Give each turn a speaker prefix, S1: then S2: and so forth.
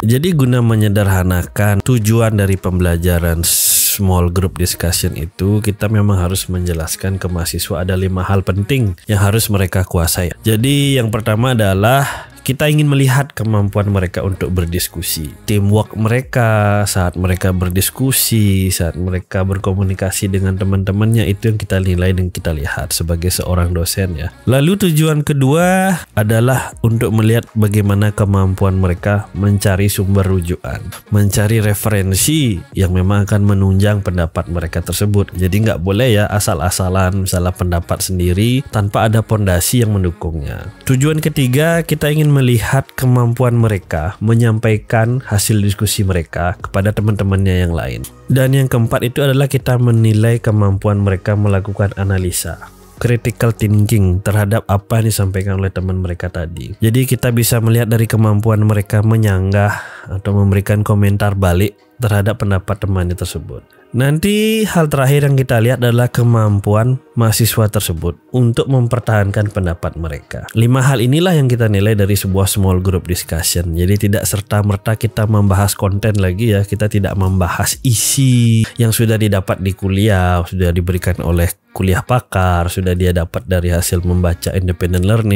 S1: Jadi guna menyederhanakan tujuan dari pembelajaran small group discussion itu kita memang harus menjelaskan ke mahasiswa ada lima hal penting yang harus mereka kuasai. Jadi yang pertama adalah kita ingin melihat kemampuan mereka untuk berdiskusi, teamwork mereka saat mereka berdiskusi, saat mereka berkomunikasi dengan teman-temannya itu yang kita nilai dan kita lihat sebagai seorang dosen ya. Lalu tujuan kedua adalah untuk melihat bagaimana kemampuan mereka mencari sumber rujukan, mencari referensi yang memang akan menunjang pendapat mereka tersebut. Jadi nggak boleh ya asal-asalan misalnya pendapat sendiri tanpa ada pondasi yang mendukungnya. Tujuan ketiga kita ingin melihat kemampuan mereka menyampaikan hasil diskusi mereka kepada teman-temannya yang lain. Dan yang keempat itu adalah kita menilai kemampuan mereka melakukan analisa critical thinking terhadap apa yang disampaikan oleh teman mereka tadi. Jadi kita bisa melihat dari kemampuan mereka menyanggah atau memberikan komentar balik terhadap pendapat temannya tersebut. Nanti hal terakhir yang kita lihat adalah kemampuan mahasiswa tersebut untuk mempertahankan pendapat mereka. Lima hal inilah yang kita nilai dari sebuah small group discussion. Jadi tidak serta-merta kita membahas konten lagi ya, kita tidak membahas isi yang sudah didapat di kuliah, sudah diberikan oleh kuliah pakar, sudah dia dapat dari hasil membaca independent learning.